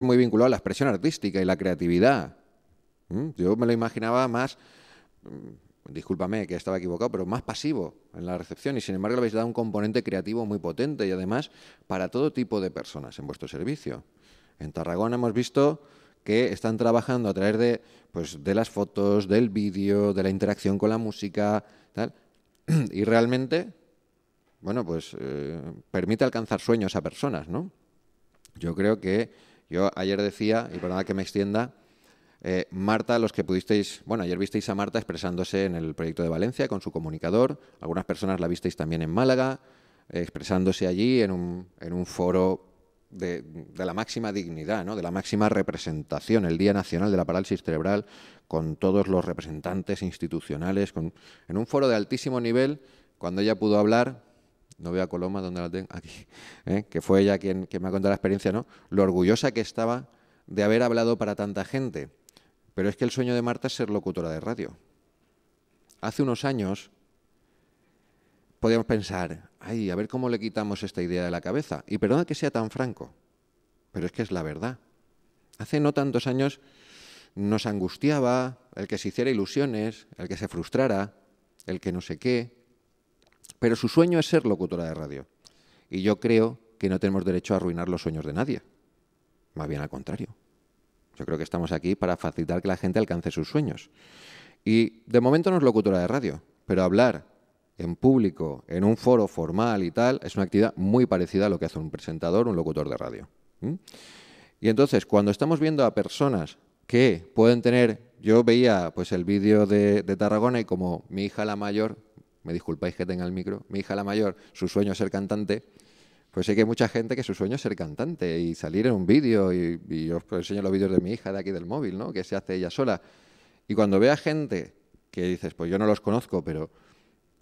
muy vinculado a la expresión artística y la creatividad. ¿Mm? Yo me lo imaginaba más, mm, discúlpame que estaba equivocado, pero más pasivo en la recepción y sin embargo le habéis dado un componente creativo muy potente y además para todo tipo de personas en vuestro servicio. En Tarragona hemos visto que están trabajando a través de, pues, de las fotos, del vídeo, de la interacción con la música, tal. Y realmente, bueno, pues eh, permite alcanzar sueños a personas, ¿no? Yo creo que yo ayer decía, y nada que me extienda, eh, Marta, los que pudisteis, bueno, ayer visteis a Marta expresándose en el proyecto de Valencia con su comunicador, algunas personas la visteis también en Málaga, eh, expresándose allí en un, foro de, de, la máxima dignidad, ¿no? de la máxima representación, el Día Nacional de la Parálisis Cerebral, con todos los representantes institucionales, con, en un foro de altísimo nivel, cuando ella pudo hablar, no veo a Coloma donde la tengo, aquí, ¿eh? que fue ella quien, quien, me ha contado la experiencia, ¿no? Lo orgullosa que estaba de haber hablado para tanta gente. Pero es que el sueño de Marta es ser locutora de radio. Hace unos años podíamos pensar, ay, a ver cómo le quitamos esta idea de la cabeza. Y perdona que sea tan franco, pero es que es la verdad. Hace no tantos años nos angustiaba el que se hiciera ilusiones, el que se frustrara, el que no sé qué, pero su sueño es ser locutora de radio. Y yo creo que no tenemos derecho a arruinar los sueños de nadie. Más bien al contrario. Yo creo que estamos aquí para facilitar que la gente alcance sus sueños. Y de momento no es locutora de radio, pero hablar en público, en un foro formal y tal, es una actividad muy parecida a lo que hace un presentador, un locutor de radio. Y entonces, cuando estamos viendo a personas que pueden tener, yo veía pues el vídeo de, de Tarragona y como mi hija la mayor me disculpáis que tenga el micro, mi hija la mayor, su sueño es ser cantante, pues sé que hay mucha gente que su sueño es ser cantante y salir en un vídeo, y, y os enseño los vídeos de mi hija de aquí del móvil, ¿no? que se hace ella sola. Y cuando a gente que dices, pues yo no los conozco, pero,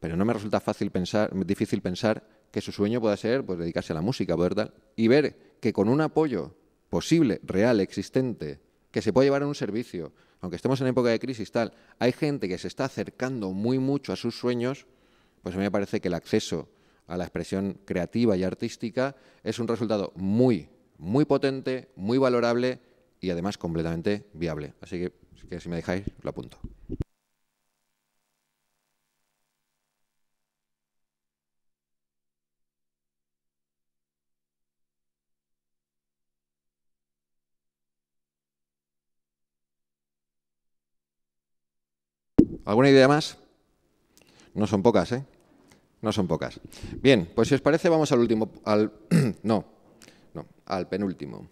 pero no me resulta fácil pensar, difícil pensar que su sueño pueda ser pues, dedicarse a la música, poder y ver que con un apoyo posible, real, existente, que se puede llevar a un servicio, aunque estemos en época de crisis tal, hay gente que se está acercando muy mucho a sus sueños, pues a mí me parece que el acceso a la expresión creativa y artística es un resultado muy, muy potente, muy valorable y además completamente viable. Así que, que si me dejáis, lo apunto. ¿Alguna idea más? No son pocas, ¿eh? No son pocas. Bien, pues si os parece vamos al último, al, no, al penúltimo.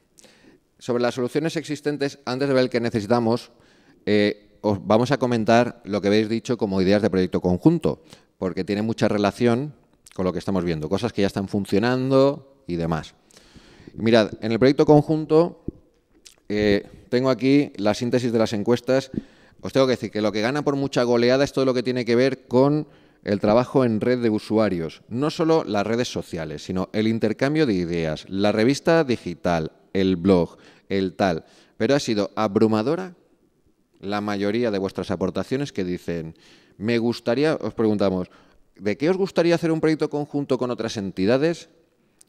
Sobre las soluciones existentes, antes de ver el que necesitamos, eh, os vamos a comentar lo que habéis dicho como ideas de proyecto conjunto, porque tiene mucha relación con lo que estamos viendo, cosas que ya están funcionando y demás. Mirad, en el proyecto conjunto eh, tengo aquí la síntesis de las encuestas os tengo que decir que lo que gana por mucha goleada es todo lo que tiene que ver con el trabajo en red de usuarios, no solo las redes sociales, sino el intercambio de ideas, la revista digital, el blog, el tal. Pero ha sido abrumadora la mayoría de vuestras aportaciones que dicen, me gustaría, os preguntamos, ¿de qué os gustaría hacer un proyecto conjunto con otras entidades?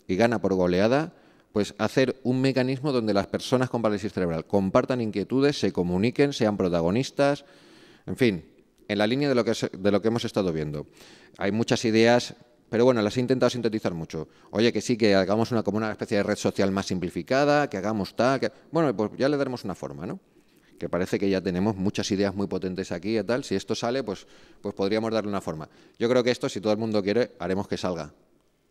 Y gana por goleada pues hacer un mecanismo donde las personas con parálisis cerebral compartan inquietudes, se comuniquen, sean protagonistas, en fin, en la línea de lo que, de lo que hemos estado viendo. Hay muchas ideas, pero bueno, las he intentado sintetizar mucho. Oye, que sí, que hagamos una, como una especie de red social más simplificada, que hagamos tal, que, bueno, pues ya le daremos una forma, ¿no? que parece que ya tenemos muchas ideas muy potentes aquí y tal. Si esto sale, pues, pues podríamos darle una forma. Yo creo que esto, si todo el mundo quiere, haremos que salga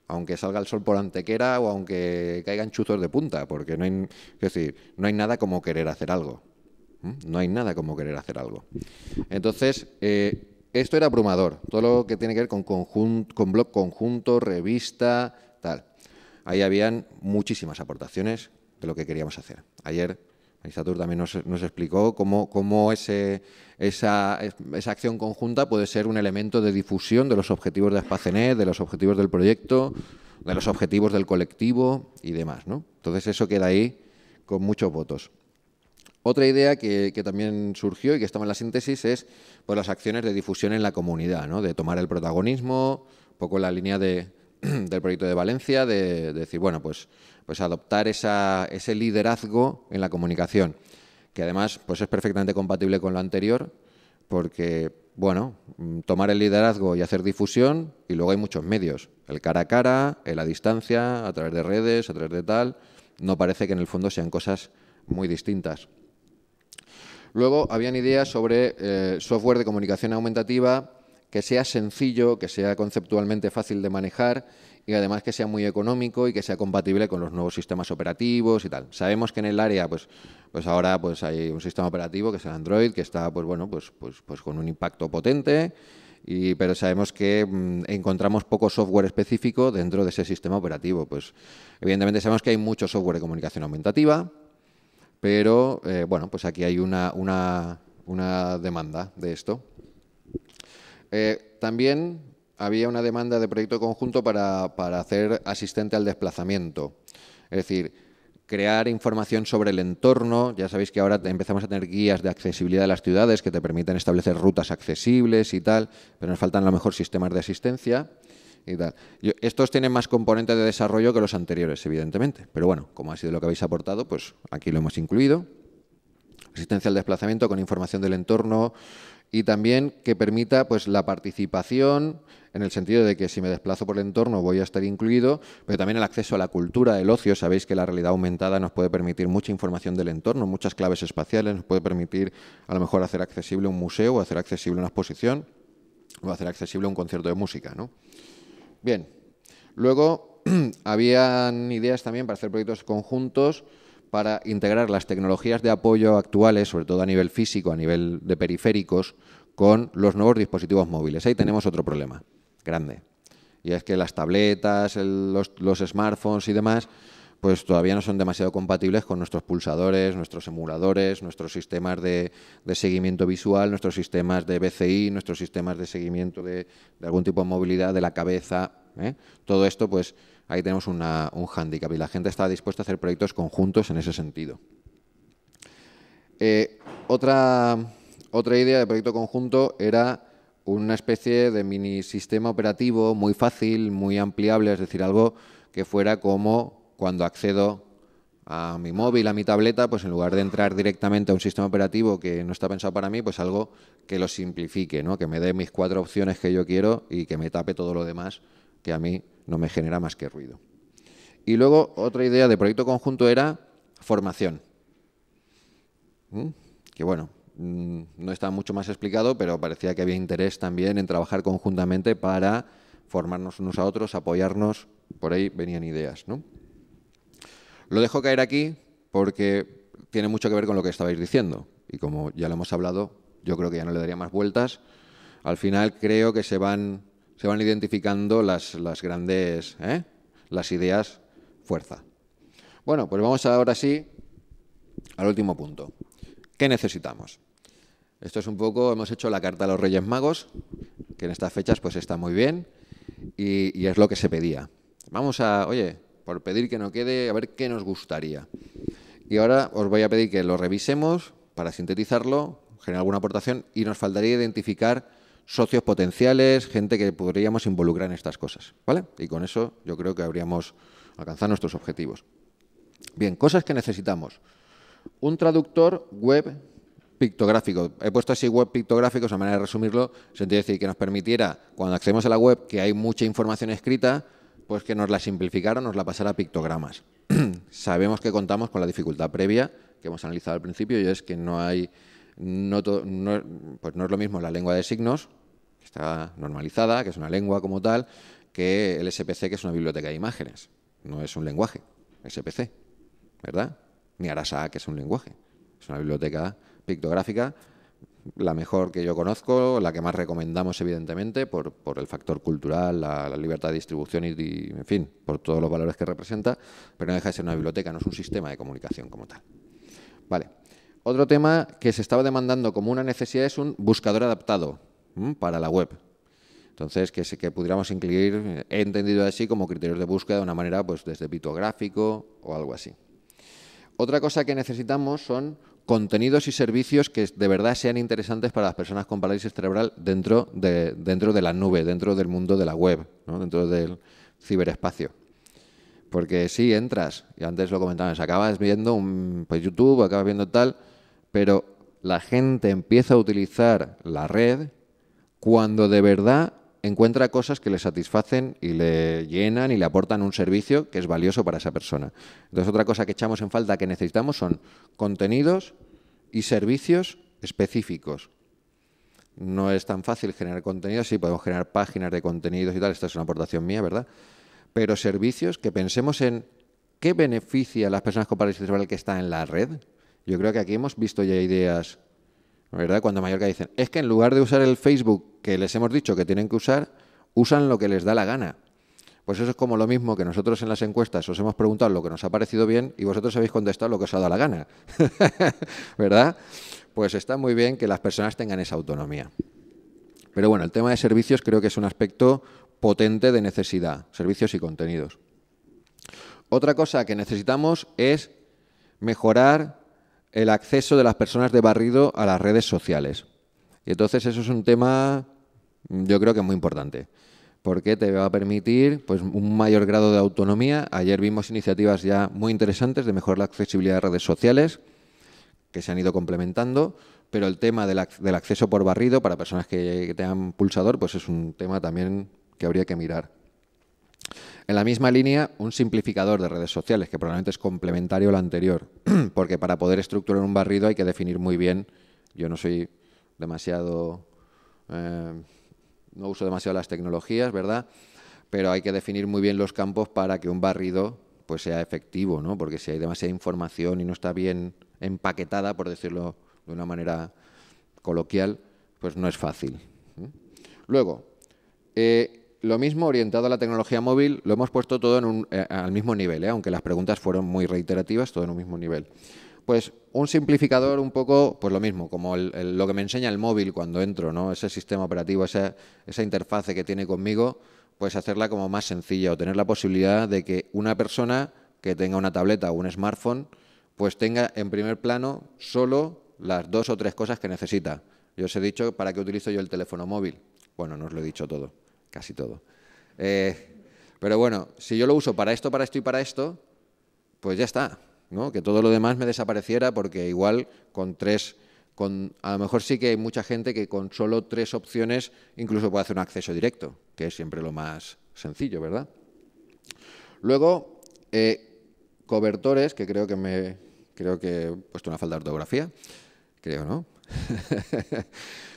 aunque salga el sol por antequera o aunque caigan chuzos de punta, porque no hay, es decir, no hay nada como querer hacer algo. No hay nada como querer hacer algo. Entonces, eh, esto era abrumador, todo lo que tiene que ver con, con blog conjunto, revista, tal. Ahí habían muchísimas aportaciones de lo que queríamos hacer. Ayer Isatur también nos, explicó cómo, esa, acción conjunta puede ser un elemento de difusión de los objetivos de Aspacenet, de los objetivos del proyecto, de los objetivos del colectivo y demás. Entonces eso queda ahí con muchos votos. Otra idea que, también surgió y que está en la síntesis es pues, las acciones de difusión en la comunidad, de tomar el protagonismo, un poco la línea de, del proyecto de Valencia, de, decir, bueno, pues, pues adoptar ese liderazgo en la comunicación, que además pues es perfectamente compatible con lo anterior, porque, bueno, mm, tomar el liderazgo y hacer difusión, y luego hay muchos medios, el cara a cara, el a distancia, a través de redes, a través de tal, no parece que en el fondo sean cosas muy distintas. Luego habían ideas sobre eh, software de comunicación aumentativa, que sea sencillo, que sea conceptualmente fácil de manejar y además que sea muy económico y que sea compatible con los nuevos sistemas operativos y tal. Sabemos que en el área, pues, pues ahora pues hay un sistema operativo que es el Android, que está pues bueno, pues, pues, pues con un impacto potente. pero sabemos que mm, encontramos poco software específico dentro de ese sistema operativo. Pues evidentemente sabemos que hay mucho software de comunicación aumentativa, pero eh, bueno, pues aquí hay una, una demanda de esto. Eh, también había una demanda de proyecto conjunto para, hacer asistente al desplazamiento. Es decir, crear información sobre el entorno. Ya sabéis que ahora empezamos a tener guías de accesibilidad de las ciudades que te permiten establecer rutas accesibles y tal, pero nos faltan a lo mejor sistemas de asistencia y tal. estos tienen más componentes de desarrollo que los anteriores, evidentemente, pero bueno, como ha sido lo que habéis aportado, pues aquí lo hemos incluido. Asistencia al desplazamiento con información del entorno, y también que permita pues, la participación en el sentido de que si me desplazo por el entorno voy a estar incluido, pero también el acceso a la cultura, el ocio. Sabéis que la realidad aumentada nos puede permitir mucha información del entorno, muchas claves espaciales, nos puede permitir a lo mejor hacer accesible un museo, o hacer accesible una exposición, o hacer accesible un concierto de música. ¿no? Bien, luego habían ideas también para hacer proyectos conjuntos para integrar las tecnologías de apoyo actuales, sobre todo a nivel físico, a nivel de periféricos, con los nuevos dispositivos móviles. Ahí tenemos otro problema grande. Y es que las tabletas, los, smartphones y demás, pues todavía no son demasiado compatibles con nuestros pulsadores, nuestros emuladores, nuestros sistemas de, seguimiento visual, nuestros sistemas de BCI, nuestros sistemas de seguimiento de, algún tipo de movilidad de la cabeza. ¿eh? Todo esto, pues, ahí tenemos un hándicap y la gente está dispuesta a hacer proyectos conjuntos en ese sentido. Eh, otra, idea de proyecto conjunto era una especie de mini sistema operativo muy fácil, muy ampliable, es decir, algo que fuera como cuando accedo a mi móvil, a mi tableta, pues en lugar de entrar directamente a un sistema operativo que no está pensado para mí, pues algo que lo simplifique, ¿no? que me dé mis cuatro opciones que yo quiero y que me tape todo lo demás que a mí no me genera más que ruido. Y luego otra idea de proyecto conjunto era formación. ¿Mm? Que bueno, mm, no está mucho más explicado, pero parecía que había interés también en trabajar conjuntamente para formarnos unos a otros, apoyarnos, por ahí venían ideas. ¿no? Lo dejo caer aquí porque tiene mucho que ver con lo que estabais diciendo y como ya lo hemos hablado, yo creo que ya no le daría más vueltas. Al final creo que se van se van identificando las, las grandes, ¿eh? las ideas fuerza. Bueno, pues vamos ahora sí al último punto. ¿Qué necesitamos? Esto es un poco, hemos hecho la carta a los Reyes Magos, que en estas fechas pues está muy bien y, y es lo que se pedía. Vamos a, oye, por pedir que no quede, a ver qué nos gustaría. Y ahora os voy a pedir que lo revisemos para sintetizarlo, generar alguna aportación y nos faltaría identificar socios potenciales, gente que podríamos involucrar en estas cosas, ¿vale? Y con eso yo creo que habríamos alcanzado nuestros objetivos. Bien, cosas que necesitamos. Un traductor web pictográfico. He puesto así web pictográficos, a manera de resumirlo, sentido decir que nos permitiera, cuando accedemos a la web, que hay mucha información escrita, pues que nos la simplificara, nos la pasara a pictogramas. Sabemos que contamos con la dificultad previa que hemos analizado al principio y es que no hay no, no, pues no es lo mismo la lengua de signos, que está normalizada, que es una lengua como tal, que el SPC, que es una biblioteca de imágenes. No es un lenguaje, SPC, ¿verdad? Ni Arasa, que es un lenguaje. Es una biblioteca pictográfica, la mejor que yo conozco, la que más recomendamos, evidentemente, por, el factor cultural, la, libertad de distribución y, y, en fin, por todos los valores que representa, pero no deja de ser una biblioteca, no es un sistema de comunicación como tal. Vale otro tema que se estaba demandando como una necesidad es un buscador adaptado para la web. Entonces, que, que pudiéramos incluir, he entendido así, como criterios de búsqueda de una manera, pues desde gráfico o algo así. Otra cosa que necesitamos son contenidos y servicios que de verdad sean interesantes para las personas con parálisis cerebral dentro de, dentro de la nube, dentro del mundo de la web, dentro del ciberespacio. Porque si entras, y antes lo comentabas, acabas viendo un, pues, YouTube, acabas viendo tal, pero la gente empieza a utilizar la red cuando de verdad encuentra cosas que le satisfacen y le llenan y le aportan un servicio que es valioso para esa persona. Entonces otra cosa que echamos en falta que necesitamos son contenidos y servicios específicos. No es tan fácil generar contenidos, sí podemos generar páginas de contenidos y tal, esta es una aportación mía, ¿verdad? Pero servicios que pensemos en qué beneficia a las personas con parálisis cerebral que están en la red, yo creo que aquí hemos visto ya ideas, ¿verdad? Cuando Mallorca dicen, es que en lugar de usar el Facebook que les hemos dicho que tienen que usar, usan lo que les da la gana. Pues eso es como lo mismo que nosotros en las encuestas os hemos preguntado lo que nos ha parecido bien y vosotros habéis contestado lo que os ha dado la gana. ¿Verdad? Pues está muy bien que las personas tengan esa autonomía. Pero bueno, el tema de servicios creo que es un aspecto potente de necesidad, servicios y contenidos. Otra cosa que necesitamos es mejorar el acceso de las personas de barrido a las redes sociales. Y entonces eso es un tema, mm, yo creo que muy importante, porque te va a permitir pues, un mayor grado de autonomía. Ayer vimos iniciativas ya muy interesantes de mejorar la accesibilidad de redes sociales, que se han ido complementando, pero el tema del, acceso por barrido para personas que, que tengan pulsador, pues es un tema también que habría que mirar. En la misma línea, un simplificador de redes sociales, que probablemente es complementario al anterior, porque para poder estructurar un barrido hay que definir muy bien, yo no soy demasiado, eh, no uso demasiado las tecnologías, ¿verdad? Pero hay que definir muy bien los campos para que un barrido pues sea efectivo, ¿no? Porque si hay demasiada información y no está bien empaquetada, por decirlo de una manera coloquial, pues no es fácil. Luego, eh, lo mismo orientado a la tecnología móvil, lo hemos puesto todo en un, eh, al mismo nivel, ¿eh? aunque las preguntas fueron muy reiterativas, todo en un mismo nivel. Pues un simplificador un poco, pues lo mismo, como lo que me enseña el móvil cuando entro, ¿no? Ese sistema operativo, esa, esa interfase que tiene conmigo, pues hacerla como más sencilla o tener la posibilidad de que una persona que tenga una tableta o un smartphone, pues tenga en primer plano solo las dos o tres cosas que necesita. Yo os he dicho para qué utilizo yo el teléfono móvil. Bueno, no os lo he dicho todo casi todo. Eh, pero bueno, si yo lo uso para esto, para esto y para esto, pues ya está, ¿no? Que todo lo demás me desapareciera porque igual con tres, con, a lo mejor sí que hay mucha gente que con solo tres opciones incluso puede hacer un acceso directo, que es siempre lo más sencillo, ¿verdad? Luego, eh, cobertores, que creo que me, creo que he puesto una falta de ortografía, creo, ¿no?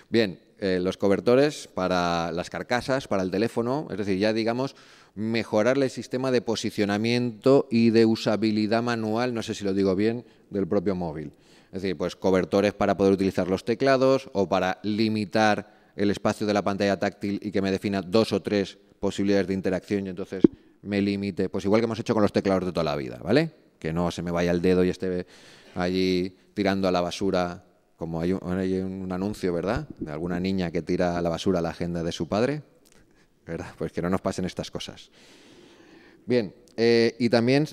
Bien, eh, los cobertores para las carcasas, para el teléfono, es decir, ya digamos mejorar el sistema de posicionamiento y de usabilidad manual, no sé si lo digo bien, del propio móvil. Es decir, pues cobertores para poder utilizar los teclados o para limitar el espacio de la pantalla táctil y que me defina dos o tres posibilidades de interacción y entonces me limite, pues igual que hemos hecho con los teclados de toda la vida, ¿vale? Que no se me vaya el dedo y esté allí tirando a la basura como hay un, anuncio, ¿verdad? De alguna niña que tira a la basura la agenda de su padre, ¿verdad? Pues que no nos pasen estas cosas. Bien, eh, y también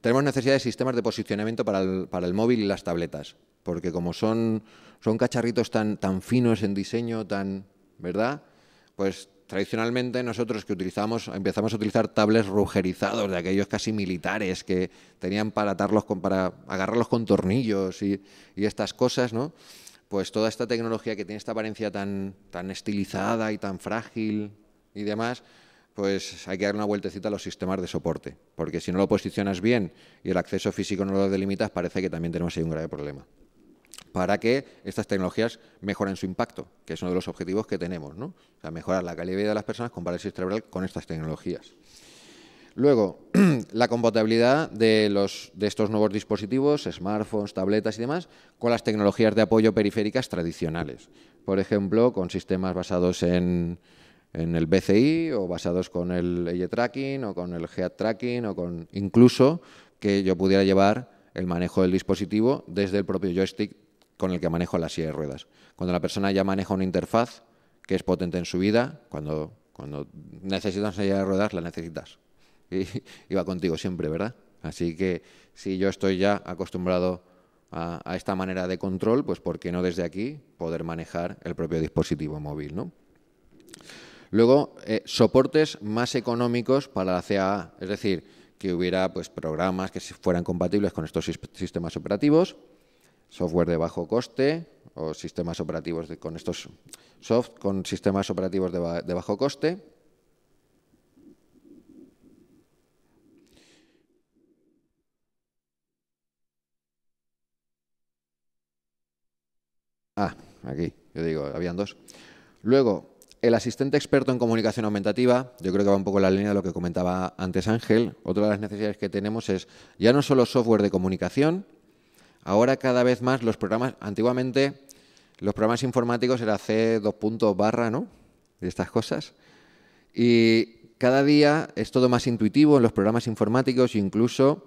tenemos necesidad de sistemas de posicionamiento para el, móvil y las tabletas, porque como son, son cacharritos tan, tan finos en diseño, tan, ¿verdad? Pues tradicionalmente nosotros que utilizamos, empezamos a utilizar tablets rugerizados, de aquellos casi militares que tenían para atarlos con, para agarrarlos con tornillos y, estas cosas, ¿no? Pues toda esta tecnología que tiene esta apariencia tan, tan estilizada y tan frágil y demás, pues hay que dar una vueltecita a los sistemas de soporte, porque si no lo posicionas bien y el acceso físico no lo delimitas, parece que también tenemos ahí un grave problema para que estas tecnologías mejoren su impacto, que es uno de los objetivos que tenemos, ¿no? O sea, mejorar la calidad de vida de las personas con parálisis cerebral con estas tecnologías. Luego, la compatibilidad de, los, de estos nuevos dispositivos, smartphones, tabletas y demás, con las tecnologías de apoyo periféricas tradicionales. Por ejemplo, con sistemas basados en, el BCI o basados con el EYE tracking o con el HEAD tracking o con incluso que yo pudiera llevar el manejo del dispositivo desde el propio joystick con el que manejo la silla de ruedas. Cuando la persona ya maneja una interfaz que es potente en su vida, cuando, cuando necesitas una silla de ruedas, la necesitas. Y, va contigo siempre, ¿verdad? Así que si yo estoy ya acostumbrado a, esta manera de control, pues ¿por qué no desde aquí poder manejar el propio dispositivo móvil, ¿no? Luego, eh, soportes más económicos para la CAA, es decir, que hubiera pues, programas que fueran compatibles con estos sistemas operativos, software de bajo coste o sistemas operativos con estos soft con sistemas operativos de, de bajo coste. Ah, aquí, yo digo, habían dos. Luego, el asistente experto en comunicación aumentativa, yo creo que va un poco en la línea de lo que comentaba antes Ángel. Otra de las necesidades que tenemos es ya no solo software de comunicación, Ahora cada vez más los programas, antiguamente los programas informáticos era C dos puntos barra, ¿no? De estas cosas. Y cada día es todo más intuitivo en los programas informáticos incluso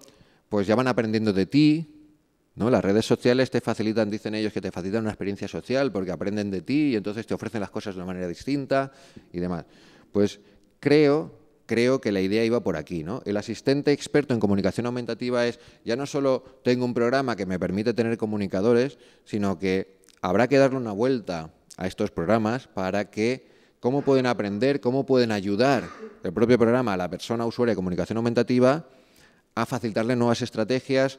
pues ya van aprendiendo de ti, ¿no? Las redes sociales te facilitan, dicen ellos, que te facilitan una experiencia social porque aprenden de ti y entonces te ofrecen las cosas de una manera distinta y demás. Pues creo creo que la idea iba por aquí. El asistente experto en comunicación aumentativa es, ya no solo tengo un programa que me permite tener comunicadores, sino que habrá que darle una vuelta a estos programas para que cómo pueden aprender, cómo pueden ayudar el propio programa a la persona usuaria de comunicación aumentativa a facilitarle nuevas estrategias,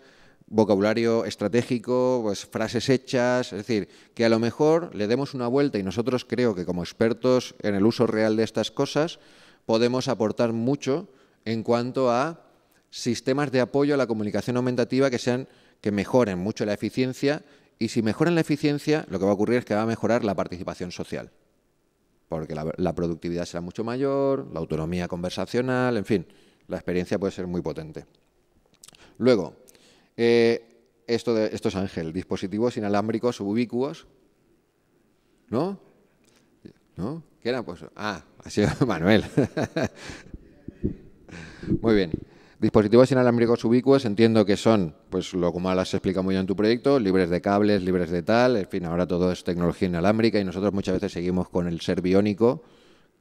vocabulario estratégico, pues, frases hechas, es decir, que a lo mejor le demos una vuelta y nosotros creo que como expertos en el uso real de estas cosas, podemos aportar mucho en cuanto a sistemas de apoyo a la comunicación aumentativa que sean que mejoren mucho la eficiencia y si mejoran la eficiencia, lo que va a ocurrir es que va a mejorar la participación social. Porque la, productividad será mucho mayor, la autonomía conversacional, en fin, la experiencia puede ser muy potente. Luego, eh, esto, de, esto es Ángel, dispositivos inalámbricos ubicuos, ¿no? ¿No? era? Pues, ah, ha sido Manuel. muy bien. Dispositivos inalámbricos ubicuos, entiendo que son, pues lo como las explica muy bien en tu proyecto, libres de cables, libres de tal, en fin, ahora todo es tecnología inalámbrica y nosotros muchas veces seguimos con el ser biónico,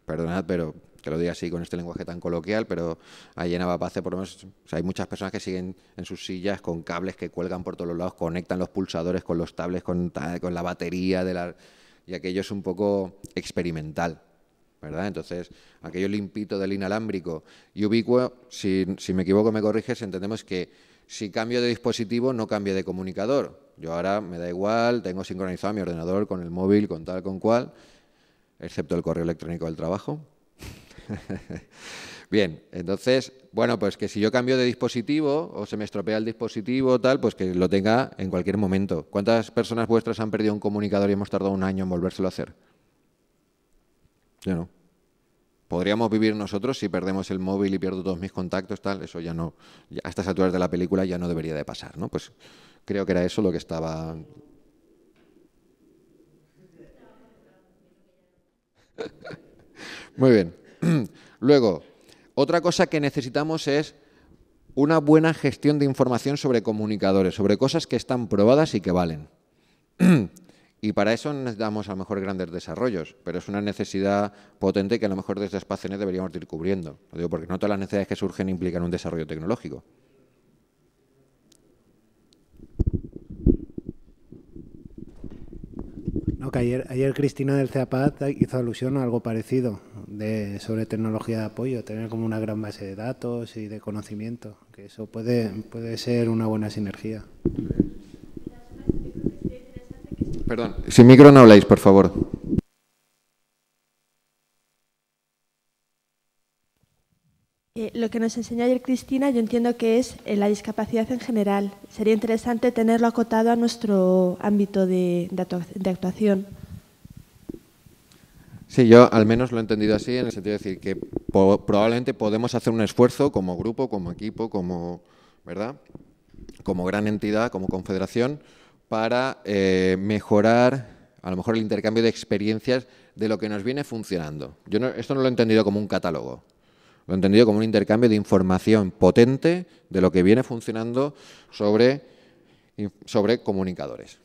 perdonad, pero que lo diga así con este lenguaje tan coloquial, pero ahí en Abapace por lo menos hay muchas personas que siguen en sus sillas con cables que cuelgan por todos los lados, conectan los pulsadores con los tablets, con, con la batería de la y aquello es un poco experimental. ¿verdad? Entonces, aquello limpito del inalámbrico y ubicuo, si, me equivoco me corriges, entendemos que si cambio de dispositivo no cambio de comunicador. Yo ahora me da igual, tengo sincronizado mi ordenador con el móvil, con tal, con cual, excepto el correo electrónico del trabajo. Bien, entonces, bueno, pues que si yo cambio de dispositivo o se me estropea el dispositivo o tal, pues que lo tenga en cualquier momento. ¿Cuántas personas vuestras han perdido un comunicador y hemos tardado un año en volvérselo a hacer? Ya no. Podríamos vivir nosotros si perdemos el móvil y pierdo todos mis contactos, tal, eso ya no, a estas alturas de la película ya no debería de pasar, ¿no? Pues creo que era eso lo que estaba... Muy bien. Luego, otra cosa que necesitamos es una buena gestión de información sobre comunicadores, sobre cosas que están probadas y que valen. Y para eso necesitamos a lo mejor grandes desarrollos, pero es una necesidad potente que a lo mejor desde SpaceNet deberíamos ir cubriendo. Lo digo porque no todas las necesidades que surgen implican un desarrollo tecnológico. ayer, Cristina del CEAPAD hizo alusión a algo parecido sobre tecnología de apoyo, tener como una gran base de datos y de conocimiento, que eso puede, puede ser una buena sinergia. Perdón, sin micro no habláis, por favor. Eh, lo que nos enseñó ayer Cristina, yo entiendo que es eh, la discapacidad en general. Sería interesante tenerlo acotado a nuestro ámbito de, actuación. Sí, yo al menos lo he entendido así, en el sentido de decir que probablemente podemos hacer un esfuerzo como grupo, como equipo, como, ¿verdad? como gran entidad, como confederación, para eh, mejorar a lo mejor el intercambio de experiencias de lo que nos viene funcionando. Yo esto no lo he entendido como un catálogo, lo he entendido como un intercambio de información potente de lo que viene funcionando sobre, sobre comunicadores.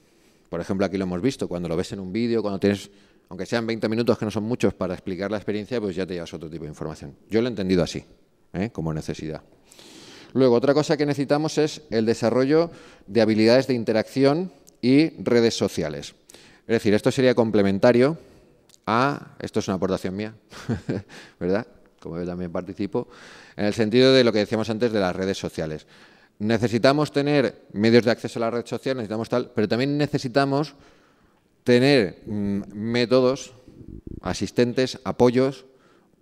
Por ejemplo, aquí lo hemos visto, cuando lo ves en un vídeo, cuando tienes, aunque sean 20 minutos, que no son muchos para explicar la experiencia, pues ya te llevas otro tipo de información. Yo lo he entendido así, ¿eh? como necesidad. Luego, otra cosa que necesitamos es el desarrollo de habilidades de interacción y redes sociales. Es decir, esto sería complementario a, esto es una aportación mía, ¿verdad? como yo también participo, en el sentido de lo que decíamos antes de las redes sociales. Necesitamos tener medios de acceso a la red social, necesitamos tal, pero también necesitamos tener mm, métodos, asistentes, apoyos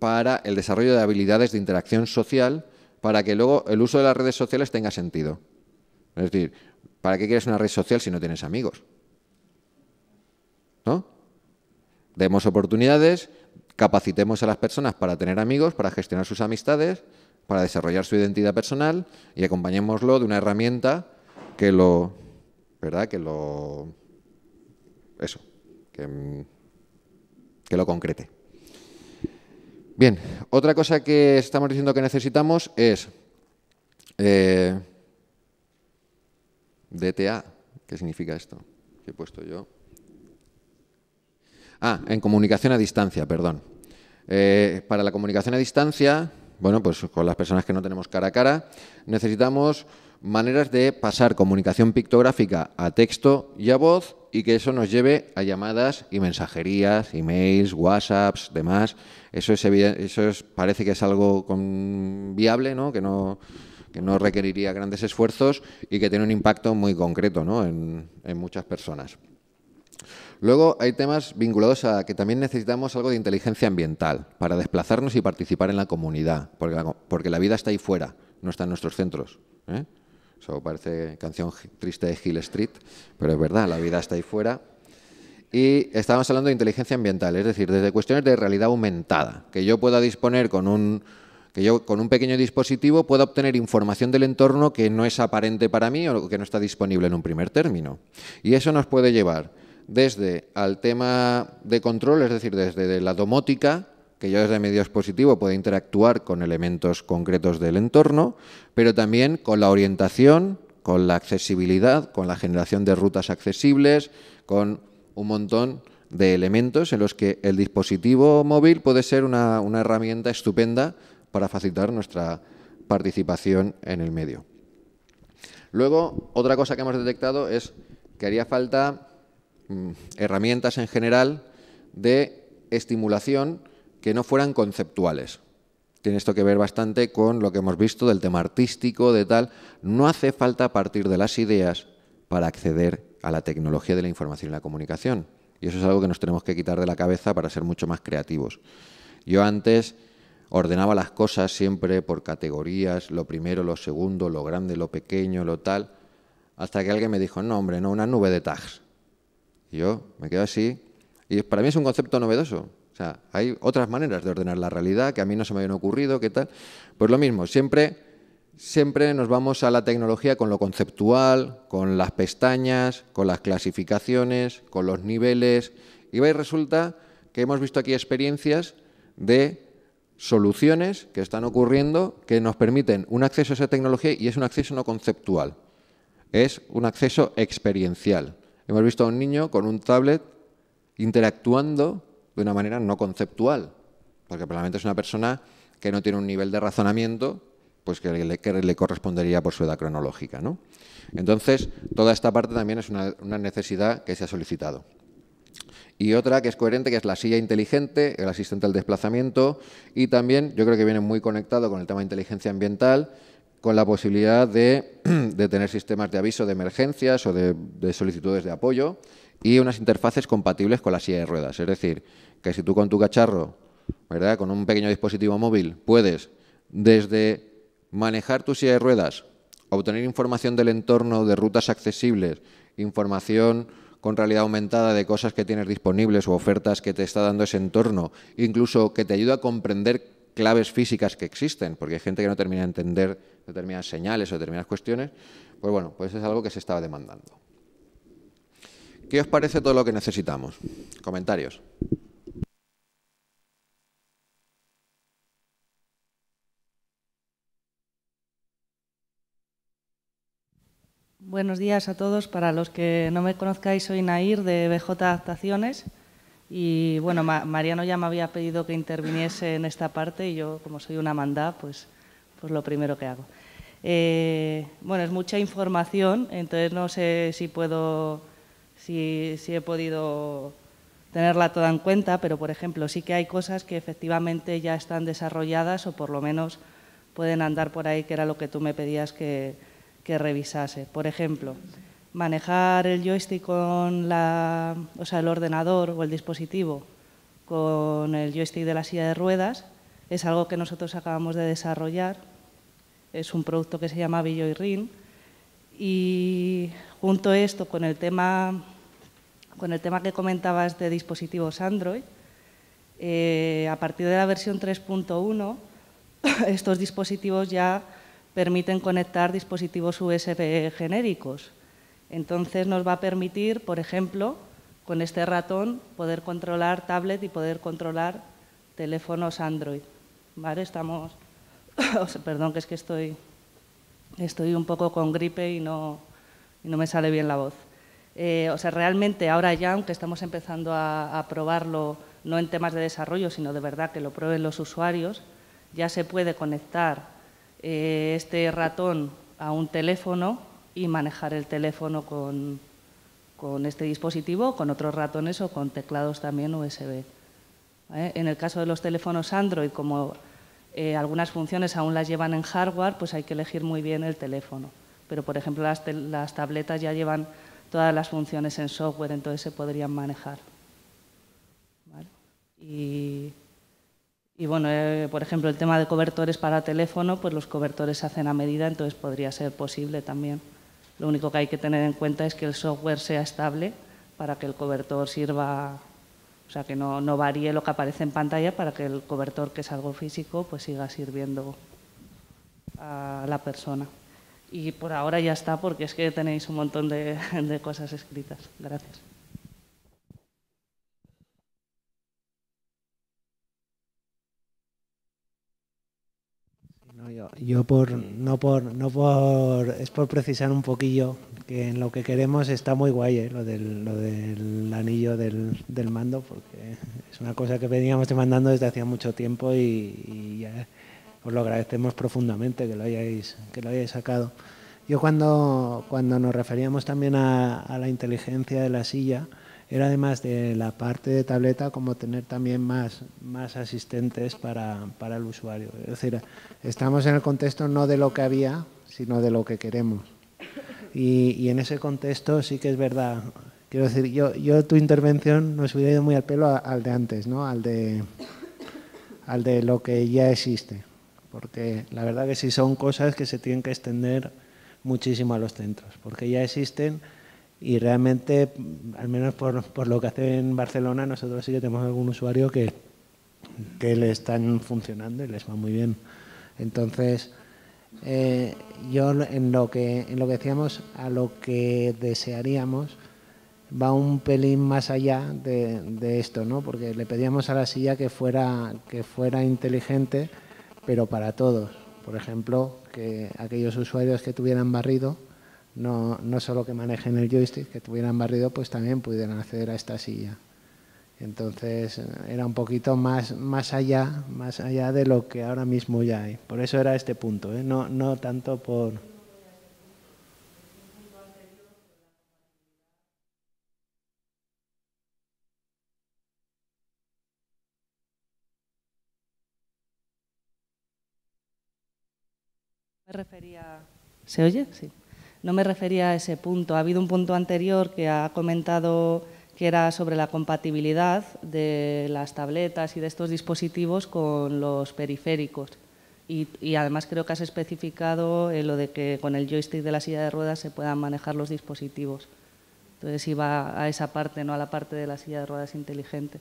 para el desarrollo de habilidades de interacción social para que luego el uso de las redes sociales tenga sentido. Es decir, ¿para qué quieres una red social si no tienes amigos? ¿No? Demos oportunidades, Capacitemos a las personas para tener amigos, para gestionar sus amistades, para desarrollar su identidad personal y acompañémoslo de una herramienta que lo... ¿Verdad? Que lo... Eso. Que, lo concrete. Bien, otra cosa que estamos diciendo que necesitamos es eh, DTA. ¿Qué significa esto? ¿Qué he puesto yo? Ah, en comunicación a distancia, perdón. Eh, para la comunicación a distancia, bueno, pues con las personas que no tenemos cara a cara, necesitamos maneras de pasar comunicación pictográfica a texto y a voz y que eso nos lleve a llamadas y mensajerías, emails, WhatsApps, demás. Eso parece que es algo viable, Que no requeriría grandes esfuerzos y que tiene un impacto muy concreto en muchas personas. Luego hay temas vinculados a que también necesitamos algo de inteligencia ambiental para desplazarnos y participar en la comunidad, porque la, vida está ahí fuera, no está en nuestros centros. Eso ¿eh? parece canción triste de Hill Street, pero es verdad, la vida está ahí fuera. Y estamos hablando de inteligencia ambiental, es decir, desde cuestiones de realidad aumentada, que yo pueda disponer con un que yo con un pequeño dispositivo pueda obtener información del entorno que no es aparente para mí o que no está disponible en un primer término. Y eso nos puede llevar desde al tema de control, es decir, desde la domótica, que yo desde medio expositivo puede interactuar con elementos concretos del entorno, pero también con la orientación, con la accesibilidad, con la generación de rutas accesibles, con un montón de elementos en los que el dispositivo móvil puede ser una herramienta estupenda para facilitar nuestra participación en el medio. Luego, otra cosa que hemos detectado es que haría falta Mm, herramientas en general de estimulación que no fueran conceptuales. Tiene esto que ver bastante con lo que hemos visto del tema artístico, de tal. No hace falta partir de las ideas para acceder a la tecnología de la información y la comunicación. Y eso es algo que nos tenemos que quitar de la cabeza para ser mucho más creativos. Yo antes ordenaba las cosas siempre por categorías, lo primero, lo segundo, lo grande, lo pequeño, lo tal, hasta que alguien me dijo, no, hombre, no, una nube de tags. Y yo me quedo así. Y para mí es un concepto novedoso. O sea, hay otras maneras de ordenar la realidad que a mí no se me habían ocurrido, ¿qué tal? Pues lo mismo, siempre, siempre nos vamos a la tecnología con lo conceptual, con las pestañas, con las clasificaciones, con los niveles. Y resulta que hemos visto aquí experiencias de soluciones que están ocurriendo que nos permiten un acceso a esa tecnología y es un acceso no conceptual, es un acceso experiencial. Hemos visto a un niño con un tablet interactuando de una manera no conceptual, porque probablemente es una persona que no tiene un nivel de razonamiento pues que le, correspondería por su edad cronológica. Entonces, toda esta parte también es una, una necesidad que se ha solicitado. Y otra que es coherente, que es la silla inteligente, el asistente al desplazamiento, y también yo creo que viene muy conectado con el tema de inteligencia ambiental, con la posibilidad de, tener sistemas de aviso de emergencias o de, solicitudes de apoyo y unas interfaces compatibles con la silla de ruedas. Es decir, que si tú con tu cacharro, ¿verdad? con un pequeño dispositivo móvil, puedes desde manejar tu silla de ruedas, obtener información del entorno de rutas accesibles, información con realidad aumentada de cosas que tienes disponibles o ofertas que te está dando ese entorno, incluso que te ayuda a comprender claves físicas que existen, porque hay gente que no termina de entender determinadas señales o determinadas cuestiones, pues bueno, pues es algo que se estaba demandando. ¿Qué os parece todo lo que necesitamos? Comentarios. Buenos días a todos. Para los que no me conozcáis, soy Nair de BJ Adaptaciones. Y bueno, Mariano ya me había pedido que interviniese en esta parte y yo, como soy una mandá, pues, pues lo primero que hago. Eh, bueno, es mucha información, entonces no sé si puedo, si, si he podido tenerla toda en cuenta, pero por ejemplo, sí que hay cosas que efectivamente ya están desarrolladas o por lo menos pueden andar por ahí, que era lo que tú me pedías que revisase. Por ejemplo, manejar el joystick con la, o sea, el ordenador o el dispositivo con el joystick de la silla de ruedas es algo que nosotros acabamos de desarrollar. Es un producto que se llama Billo y Y junto a esto con el tema, que comentabas de dispositivos Android, eh, a partir de la versión 3.1, estos dispositivos ya permiten conectar dispositivos USB genéricos entonces nos va a permitir, por ejemplo, con este ratón poder controlar tablet y poder controlar teléfonos Android. ¿Vale? Estamos perdón que es que estoy estoy un poco con gripe y no, no me sale bien la voz. Eh, o sea, realmente ahora ya, aunque estamos empezando a, probarlo no en temas de desarrollo, sino de verdad que lo prueben los usuarios, ya se puede conectar eh, este ratón a un teléfono y manejar el teléfono con, este dispositivo, con otros ratones o con teclados también USB. ¿eh? En el caso de los teléfonos Android, como eh, algunas funciones aún las llevan en hardware, pues hay que elegir muy bien el teléfono. Pero, por ejemplo, las, las tabletas ya llevan todas las funciones en software, entonces se podrían manejar. Y, bueno, eh, por ejemplo, el tema de cobertores para teléfono, pues los cobertores se hacen a medida, entonces podría ser posible también. Lo único que hay que tener en cuenta es que el software sea estable para que el cobertor sirva, o sea, que no, varíe lo que aparece en pantalla para que el cobertor, que es algo físico, pues siga sirviendo a la persona. Y por ahora ya está, porque es que tenéis un montón de cosas escritas. Gracias. No, yo, por, mm. no por, no por, es por precisar un poquillo que en lo que queremos está muy guay eh, lo, del, lo del anillo del, mando, porque es una cosa que veníamos demandando desde hacía mucho tiempo y, os lo agradecemos profundamente que lo hayáis, que lo hayáis sacado. Yo cuando, cuando nos referíamos también a la inteligencia de la silla, era además de la parte de tableta como tener también más, más asistentes para, el usuario. Es decir, estamos en el contexto no de lo que había, sino de lo que queremos. Y, y en ese contexto sí que es verdad. Quiero decir, yo, yo tu intervención nos hubiera ido muy al pelo al de antes, ¿no? Al de, al de lo que ya existe. Porque la verdad que sí son cosas que se tienen que extender muchísimo a los centros, porque ya existen y realmente, al menos por, lo que hace en Barcelona, nosotros sí que tenemos algún usuario que, que le están funcionando y les va muy bien. Entonces, eh, yo en lo, que, en lo que decíamos, a lo que desearíamos, va un pelín más allá de, de, esto, ¿no? Porque le pedíamos a la silla que fuera, que fuera inteligente, pero para todos. Por ejemplo, que aquellos usuarios que tuvieran barrido no, no solo que manejen el joystick, que tuvieran barrido, pues también pudieran acceder a esta silla. Entonces era un poquito más, más allá, más allá de lo que ahora mismo ya hay. Por eso era este punto, ¿eh? no, no tanto por. Me refería. ¿Se oye? Sí. No me refería a ese punto. Ha habido un punto anterior que ha comentado que era sobre la compatibilidad de las tabletas y de estos dispositivos con los periféricos. Y, además creo que has especificado eh, lo de que con el joystick de la silla de ruedas se puedan manejar los dispositivos. Entonces iba a esa parte, no a la parte de la silla de ruedas inteligente.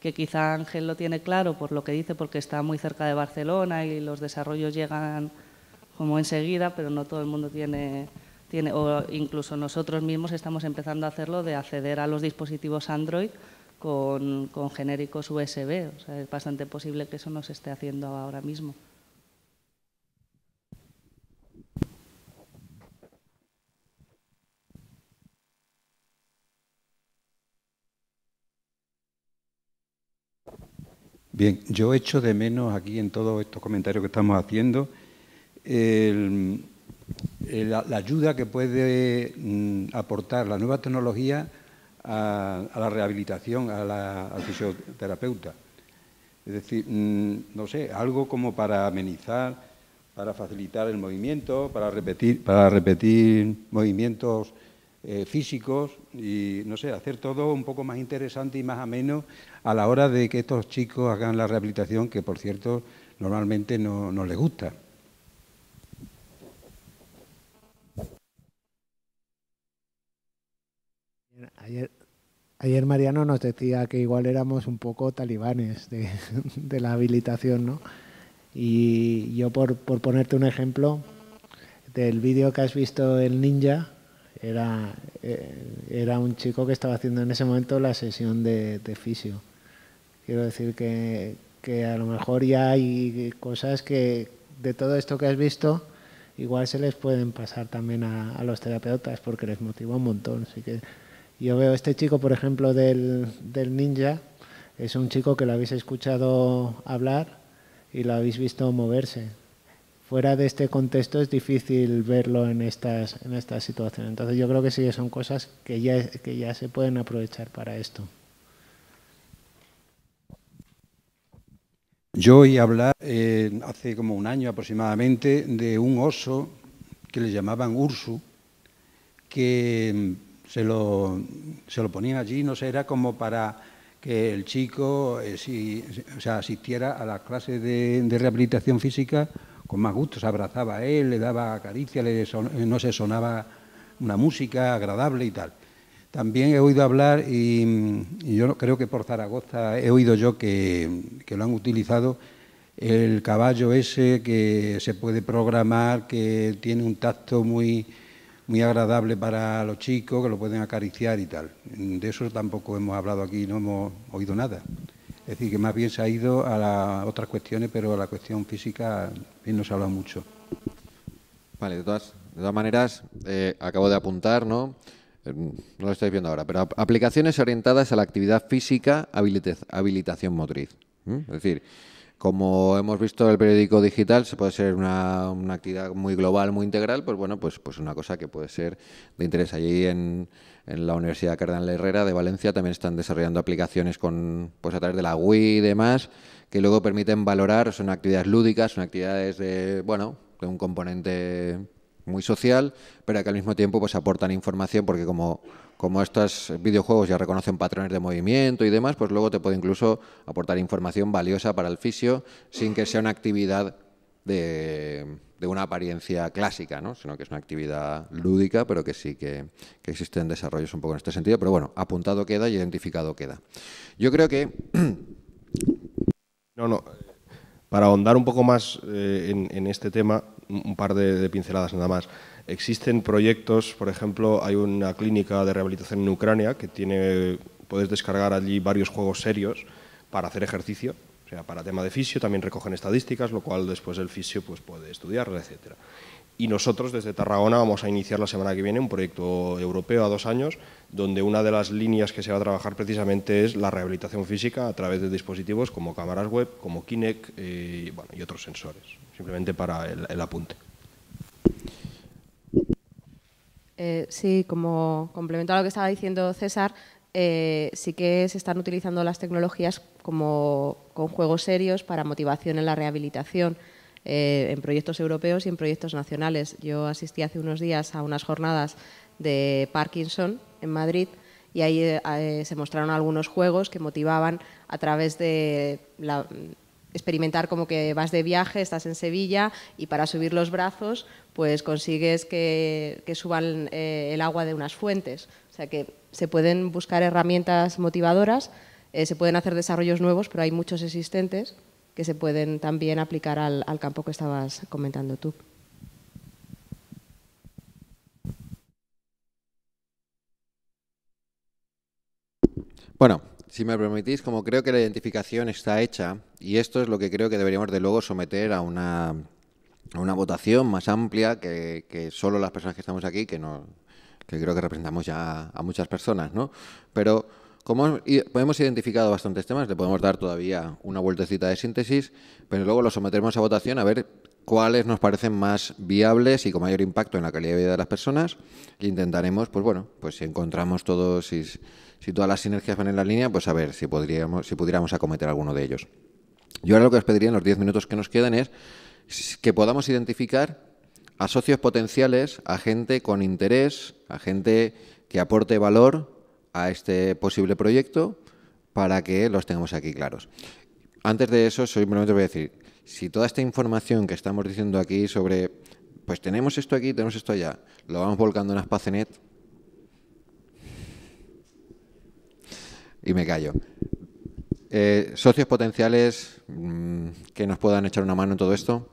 Que quizá Ángel lo tiene claro por lo que dice, porque está muy cerca de Barcelona y los desarrollos llegan como enseguida, pero no todo el mundo tiene o incluso nosotros mismos estamos empezando a hacerlo de acceder a los dispositivos Android con, genéricos USB. es bastante posible que eso nos esté haciendo ahora mismo. Bien, yo echo de menos aquí en todos estos comentarios que estamos haciendo el, eh, la, ayuda que puede mm, aportar la nueva tecnología a, la rehabilitación, a la, al fisioterapeuta. Es decir, mm, no sé, algo como para amenizar, para facilitar el movimiento, para repetir, para repetir movimientos eh, físicos y, no sé, hacer todo un poco más interesante y más ameno a la hora de que estos chicos hagan la rehabilitación que, por cierto, normalmente no les gusta. Ayer, ayer Mariano nos decía que igual éramos un poco talibanes de, la habilitación, ¿no? Y yo, por, por ponerte un ejemplo, del vídeo que has visto el ninja, era, eh, era un chico que estaba haciendo en ese momento la sesión de, de fisio. Quiero decir que, que, a lo mejor ya hay cosas que de todo esto que has visto, igual se les pueden pasar también a, a los terapeutas porque les motiva un montón. Así que yo veo este chico, por ejemplo, del, ninja, es un chico que lo habéis escuchado hablar y lo habéis visto moverse. Fuera de este contexto es difícil verlo en estas, en situaciones. Entonces yo creo que sí, son cosas que ya, que ya se pueden aprovechar para esto. Yo oí hablar eh, hace como un año aproximadamente de un oso que le llamaban Ursu, que se lo, se ponían allí, no sé, era como para que el chico eh, si, o asistiera a las clases de, rehabilitación física con más gusto, se abrazaba a él, le daba caricia, le eh, no se sé, sonaba una música agradable y tal. También he oído hablar, y, y yo creo que por Zaragoza he oído yo que, lo han utilizado, el caballo ese que se puede programar, que tiene un tacto muy, muy agradable para los chicos, que lo pueden acariciar y tal. De eso tampoco hemos hablado aquí, no hemos oído nada. Es decir, que más bien se ha ido a otras cuestiones, pero la cuestión física bien no se ha hablado mucho. Vale, de todas, de todas maneras, eh, acabo de apuntar, ¿no? Eh, no lo estáis viendo ahora, pero aplicaciones orientadas a la actividad física, habilitación motriz. Es decir, como hemos visto, el periódico digital se puede ser una, actividad muy global, muy integral, pues bueno, pues, pues una cosa que puede ser de interés. Allí en, la Universidad Cardenal Herrera de Valencia también están desarrollando aplicaciones con, pues a través de la Wii y demás, que luego permiten valorar, son actividades lúdicas, son actividades de, bueno, de un componente muy social, pero que al mismo tiempo pues aportan información porque como, como estos videojuegos ya reconocen patrones de movimiento y demás, pues luego te puede incluso aportar información valiosa para el fisio sin que sea una actividad de, una apariencia clásica, ¿no? sino que es una actividad lúdica, pero que sí que, existen desarrollos un poco en este sentido. Pero bueno, apuntado queda y identificado queda. Yo creo que... No, no. Para ahondar un poco más eh, en, este tema, un par de, pinceladas nada más. Existen proyectos, por ejemplo, hay una clínica de rehabilitación en Ucrania que tiene, puedes descargar allí varios juegos serios para hacer ejercicio, o sea, para tema de fisio, también recogen estadísticas, lo cual después el fisio pues, puede estudiar, etcétera y nosotros desde Tarragona vamos a iniciar la semana que viene un proyecto europeo a dos años donde una de las líneas que se va a trabajar precisamente es la rehabilitación física a través de dispositivos como cámaras web, como Kinect eh, y otros sensores, simplemente para el, apunte. Eh, sí, como complemento a lo que estaba diciendo César, eh, sí que se están utilizando las tecnologías como con juegos serios para motivación en la rehabilitación. Eh, en proyectos europeos y en proyectos nacionales. Yo asistí hace unos días a unas jornadas de Parkinson en Madrid y ahí eh, eh, se mostraron algunos juegos que motivaban a través de experimentar como que vas de viaje, estás en Sevilla y para subir los brazos pues consigues que, suban el agua de unas fuentes. O sea que se pueden buscar herramientas motivadoras, se pueden hacer desarrollos nuevos, pero hay muchos existentes que se pueden también aplicar al, al campo que estabas comentando tú. Bueno, si me permitís, como creo que la identificación está hecha, y esto es lo que creo que deberíamos de luego someter a una, a una votación más amplia que, que, solo las personas que estamos aquí, que no que creo que representamos ya a, muchas personas, ¿no? Pero como pues hemos identificado bastantes temas, le podemos dar todavía una vueltecita de síntesis, pero luego lo someteremos a votación a ver cuáles nos parecen más viables y con mayor impacto en la calidad de vida de las personas. E intentaremos, pues bueno, pues si encontramos todos, si, todas las sinergias van en la línea, pues a ver si, podríamos, si pudiéramos acometer alguno de ellos. Yo ahora lo que os pediría en los 10 minutos que nos quedan es que podamos identificar a socios potenciales, a gente con interés, a gente que aporte valor a este posible proyecto para que los tengamos aquí claros. Antes de eso, simplemente voy a decir, si toda esta información que estamos diciendo aquí sobre, pues tenemos esto aquí, tenemos esto allá, lo vamos volcando en Aspacenet y me callo. Eh, socios potenciales mm, que nos puedan echar una mano en todo esto.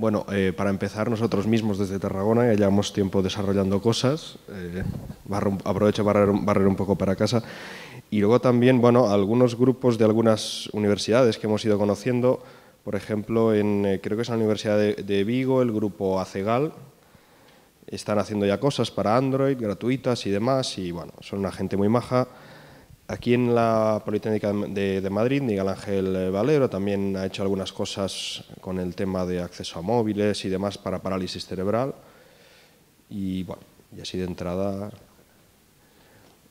Bueno, eh, para empezar, nosotros mismos desde Tarragona ya llevamos tiempo desarrollando cosas. Eh, aprovecho para barrer, un poco para casa. Y luego también, bueno, algunos grupos de algunas universidades que hemos ido conociendo. Por ejemplo, en, eh, creo que es la Universidad de, de, Vigo, el grupo Acegal. Están haciendo ya cosas para Android, gratuitas y demás. Y bueno, son una gente muy maja. Aquí en la Politécnica de, Madrid, Miguel Ángel Valero también ha hecho algunas cosas con el tema de acceso a móviles y demás para parálisis cerebral. Y bueno, y así de entrada.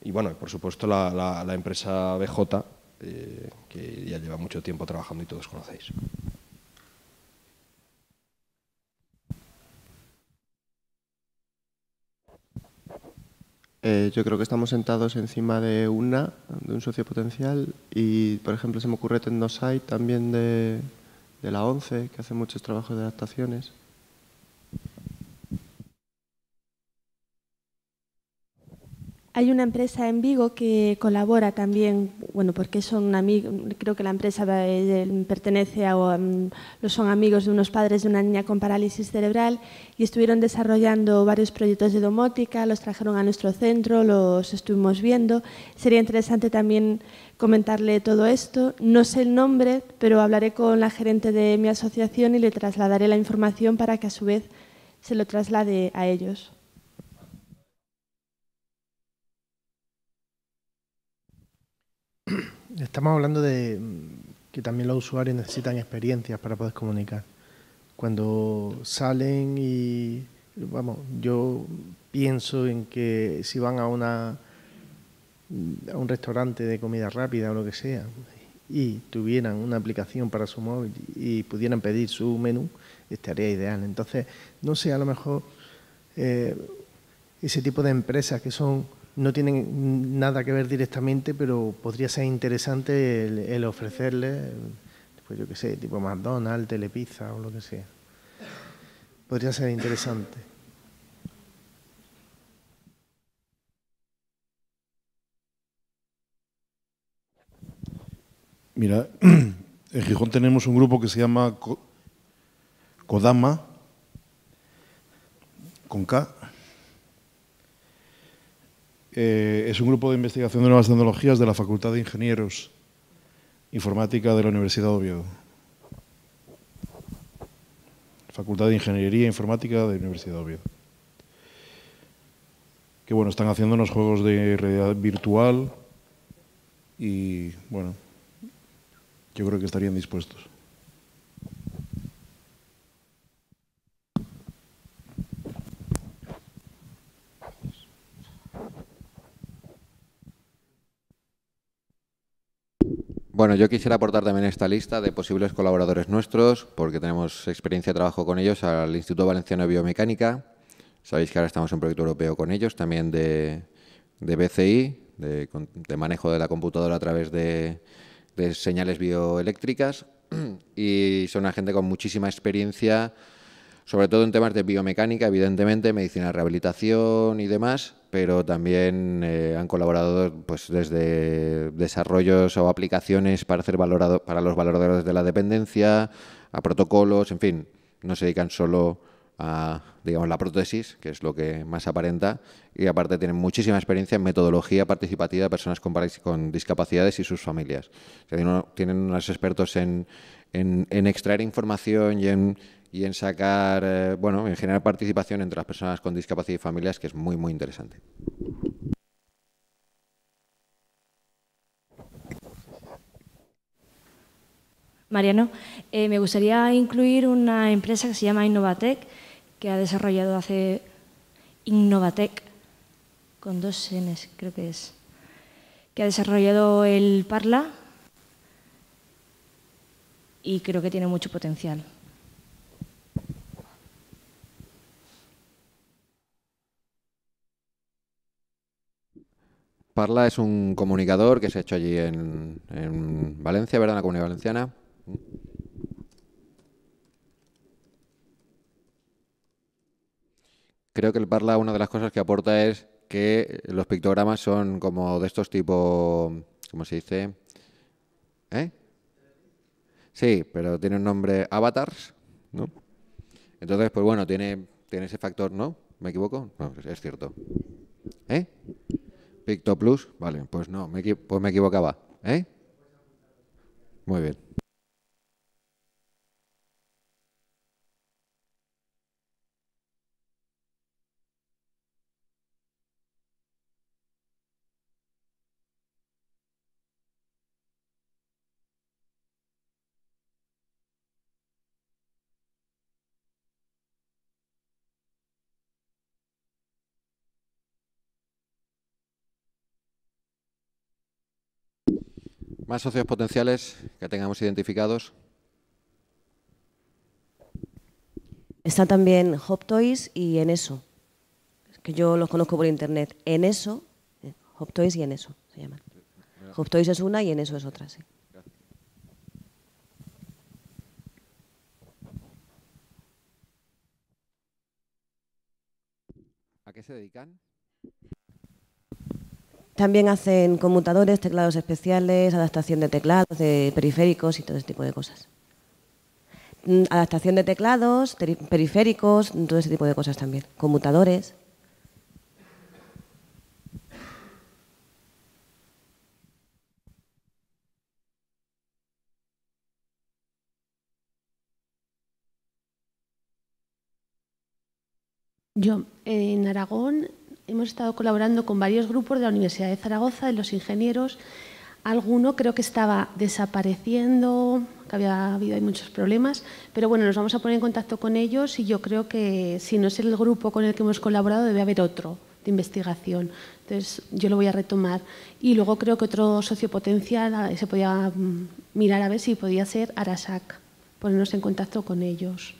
Y bueno, por supuesto la, empresa BJ, eh, que ya lleva mucho tiempo trabajando y todos conocéis. Eh, yo creo que estamos sentados encima de una, de un socio potencial, y por ejemplo se me ocurre Tendosai también de, de la ONCE, que hace muchos trabajos de adaptaciones. Hay una empresa en Vigo que colabora también, bueno, porque son amigos, creo que la empresa eh, pertenece a, mm, son amigos de unos padres de una niña con parálisis cerebral y estuvieron desarrollando varios proyectos de domótica, los trajeron a nuestro centro, los estuvimos viendo. Sería interesante también comentarle todo esto. No sé el nombre, pero hablaré con la gerente de mi asociación y le trasladaré la información para que a su vez se lo traslade a ellos. estamos hablando de mm, que también los usuarios necesitan experiencias para poder comunicar. Cuando salen y, vamos, yo pienso en que si van a, una, mm, a un restaurante de comida rápida o lo que sea y tuvieran una aplicación para su móvil y pudieran pedir su menú, estaría ideal. Entonces, no sé, a lo mejor eh, ese tipo de empresas que son no tienen nada que ver directamente, pero podría ser interesante el, ofrecerle, pues yo qué sé, tipo McDonald's, Telepizza o lo que sea. Podría ser interesante. Mira, en Gijón tenemos un grupo que se llama Kodama, con K, eh, es un grupo de investigación de nuevas tecnologías de la Facultad de Ingenieros Informática de la Universidad de Oviedo. Facultad de Ingeniería Informática de la Universidad de Oviedo. Que bueno, están haciendo unos juegos de realidad virtual y bueno, yo creo que estarían dispuestos. Bueno, yo quisiera aportar también esta lista de posibles colaboradores nuestros, porque tenemos experiencia de trabajo con ellos al Instituto Valenciano de Biomecánica. Sabéis que ahora estamos en proyecto europeo con ellos, también de, BCI, de, manejo de la computadora a través de, de señales bioeléctricas. Y son una gente con muchísima experiencia sobre todo en temas de biomecánica, evidentemente, medicina, rehabilitación y demás, pero también eh, han colaborado pues, desde desarrollos o aplicaciones para, hacer valorado, para los valoradores de la dependencia, a protocolos, en fin, no se dedican solo a digamos, la prótesis, que es lo que más aparenta, y aparte tienen muchísima experiencia en metodología participativa de personas con, con discapacidades y sus familias. tienen, unos expertos en, en extraer información y en y en sacar, eh, bueno, en generar participación entre las personas con discapacidad y familias, que es muy, muy interesante. Mariano, eh, me gustaría incluir una empresa que se llama Innovatec, que ha desarrollado hace Innovatec, con dos n, creo que es, que ha desarrollado el Parla y creo que tiene mucho potencial. Parla es un comunicador que se ha hecho allí en, Valencia, ¿verdad? En la comunidad valenciana. Creo que el Parla una de las cosas que aporta es que los pictogramas son como de estos tipos... ¿cómo se dice? ¿Eh? Sí, pero tiene un nombre avatars, ¿no? Entonces, pues bueno, tiene, tiene ese factor, ¿no? ¿Me equivoco? No, es cierto. ¿Eh? Picto Plus, vale, pues no, me, pues me equivocaba. ¿Eh? Muy bien. ¿Más socios potenciales que tengamos identificados? Está también Hop Toys y Eneso, que yo los conozco por internet. Eneso, eh, Hop Toys y Eneso se llaman. Hop es una y Eneso es otra, sí. ¿A qué se dedican? También hacen conmutadores, teclados especiales, adaptación de teclados, de periféricos y todo ese tipo de cosas. Mm, adaptación de teclados, periféricos, mm, todo ese tipo de cosas también. Conmutadores. Yo, en Aragón hemos estado colaborando con varios grupos de la Universidad de Zaragoza, de los ingenieros. Alguno creo que estaba desapareciendo, que había habido muchos problemas, pero bueno, nos vamos a poner en contacto con ellos y yo creo que si no es el grupo con el que hemos colaborado, debe haber otro de investigación. Entonces, yo lo voy a retomar. Y luego creo que otro socio potencial se podía mm, mirar a ver si podía ser Arasac. ponernos en contacto con ellos.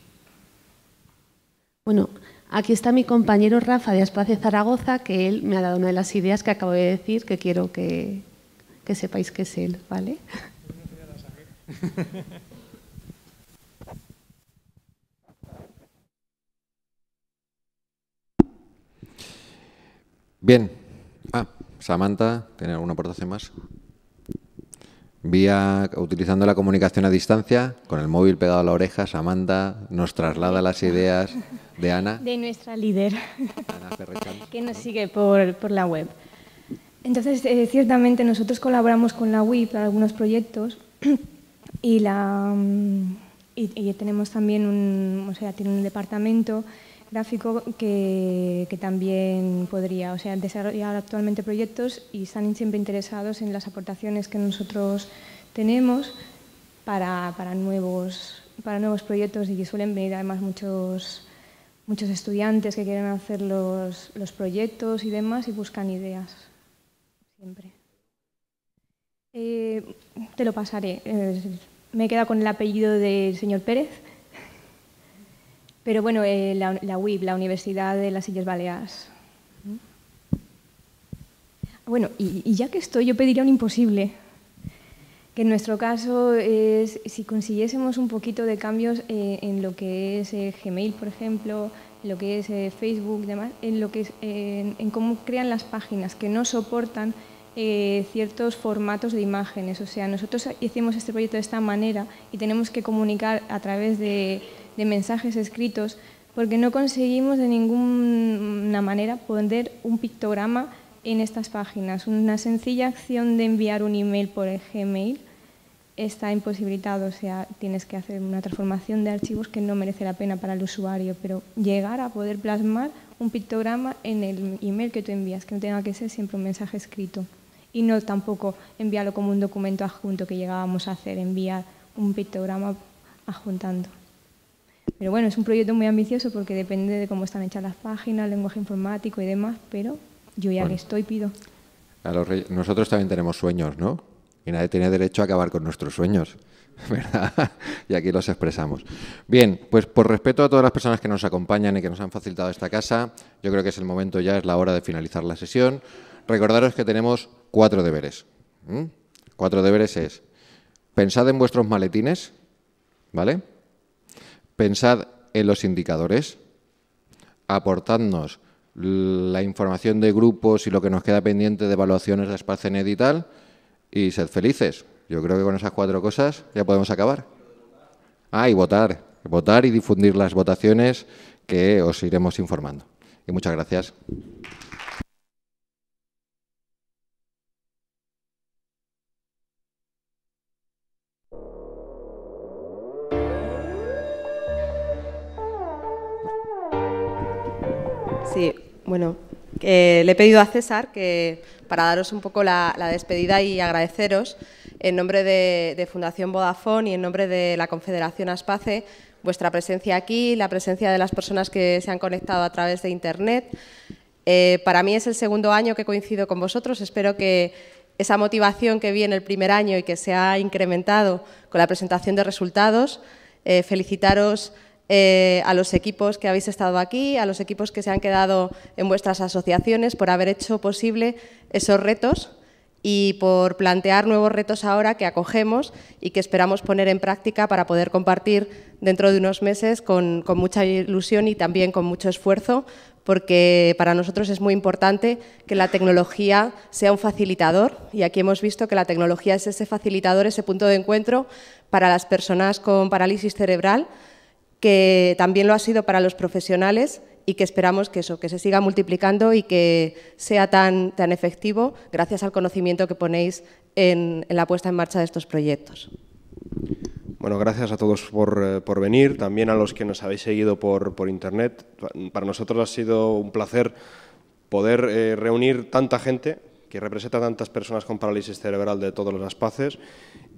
Bueno, Aquí está mi compañero Rafa de Espacio Zaragoza, que él me ha dado una de las ideas que acabo de decir, que quiero que, sepáis que es él, ¿vale? Bien. Ah, Samantha, ¿tiene alguna aportación más? Vía utilizando la comunicación a distancia, con el móvil pegado a la oreja, Amanda nos traslada las ideas de Ana. De nuestra líder, que nos sigue por, por la web. Entonces, eh, ciertamente nosotros colaboramos con la WIP para algunos proyectos y, la, mm, y tenemos también o sea, tiene un departamento gráfico que, también podría, o sea, desarrollar actualmente proyectos y están siempre interesados en las aportaciones que nosotros tenemos para, nuevos, para nuevos proyectos y que suelen venir además muchos, muchos estudiantes que quieren hacer los, los proyectos y demás y buscan ideas siempre. Eh, te lo pasaré. me he quedado con el apellido del señor Pérez. Pero bueno, eh, la, la, UIB, la Universidad de las Islas Baleares. Ah, bueno, y, ya que estoy, yo pediría un imposible, que en nuestro caso es si consiguiésemos un poquito de cambios eh, en lo que es eh, Gmail, por ejemplo, en lo que es Facebook, demás, en lo que es, cómo crean las páginas que no soportan ciertos formatos de imágenes. O sea, nosotros hicimos este proyecto de esta manera y tenemos que comunicar a través de de mensajes escritos, porque no conseguimos de ninguna manera poner un pictograma en estas páginas. Una sencilla acción de enviar un email por el Gmail está imposibilitado, o sea, tienes que hacer una transformación de archivos que no merece la pena para el usuario, pero llegar a poder plasmar un pictograma en el email que tú envías, que no tenga que ser siempre un mensaje escrito. Y no tampoco enviarlo como un documento adjunto que llegábamos a hacer, enviar un pictograma adjuntando. Pero bueno, es un proyecto muy ambicioso porque depende de cómo están hechas las páginas, el lenguaje informático y demás, pero yo ya que estoy pido. nosotros también tenemos sueños, ¿no? Y nadie tiene derecho a acabar con nuestros sueños, ¿verdad? y aquí los expresamos. Bien, pues por respeto a todas las personas que nos acompañan y que nos han facilitado esta casa, yo creo que es el momento ya, es la hora de finalizar la sesión. Recordaros que tenemos cuatro deberes. Cuatro deberes es, pensad en vuestros maletines, ¿vale? Pensad en los indicadores, aportadnos la información de grupos y lo que nos queda pendiente de evaluaciones de Sparcenet y tal, y sed felices. Yo creo que con esas cuatro cosas ya podemos acabar. Ah, y votar. Votar y difundir las votaciones que os iremos informando. Y muchas gracias. Sí, bueno, le he pedido a César que para daros un poco la, despedida y agradeceros en nombre de, Fundación Vodafone y en nombre de la Confederación Aspace vuestra presencia aquí, la presencia de las personas que se han conectado a través de Internet. Eh, para mí es el segundo año que coincido con vosotros. Espero que esa motivación que vi en el primer año y que se ha incrementado con la presentación de resultados, eh, felicitaros eh, a los equipos que habéis estado aquí, a los equipos que se han quedado en vuestras asociaciones por haber hecho posible esos retos y por plantear nuevos retos ahora que acogemos y que esperamos poner en práctica para poder compartir dentro de unos meses con mucha ilusión y también con mucho esfuerzo, porque para nosotros es muy importante que la tecnología sea un facilitador y aquí hemos visto que la tecnología es ese facilitador, ese punto de encuentro para las personas con parálisis cerebral que también lo ha sido para los profesionales y que esperamos que eso, que se siga multiplicando y que sea tan, tan efectivo gracias al conocimiento que ponéis en, la puesta en marcha de estos proyectos. Bueno, gracias a todos por, eh, por, venir, también a los que nos habéis seguido por, Internet. Para nosotros ha sido un placer poder eh, reunir tanta gente que representa a tantas personas con parálisis cerebral de todos los espacios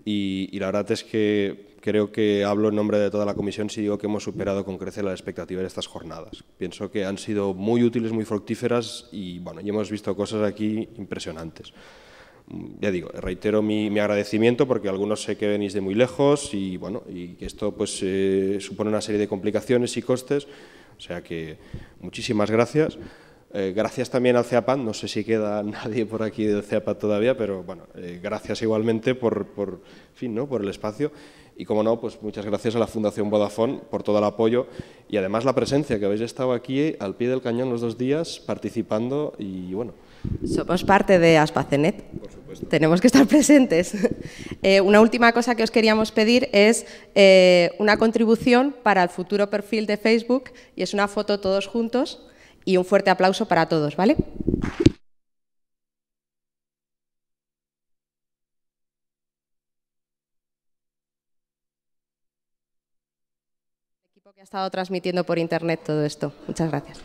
y, la verdad es que creo que hablo en nombre de toda la comisión si digo que hemos superado con creces la expectativa de estas jornadas. Pienso que han sido muy útiles, muy fructíferas y bueno, ya hemos visto cosas aquí impresionantes. Ya digo, reitero mi, agradecimiento porque algunos sé que venís de muy lejos y bueno, y que esto pues eh, supone una serie de complicaciones y costes, o sea que muchísimas gracias. Eh, gracias también al CEAPAD, no sé si queda nadie por aquí del CEAPAD todavía, pero bueno, eh, gracias igualmente por, fin, por el espacio. Y como no, pues muchas gracias a la Fundación Vodafone por todo el apoyo y además la presencia, que habéis estado aquí al pie del cañón los dos días participando y bueno. Somos parte de Aspacenet. Tenemos que estar presentes. Eh, una última cosa que os queríamos pedir es una contribución para el futuro perfil de Facebook y es una foto todos juntos y un fuerte aplauso para todos, ¿vale? El equipo que ha estado transmitiendo por internet todo esto. Muchas gracias.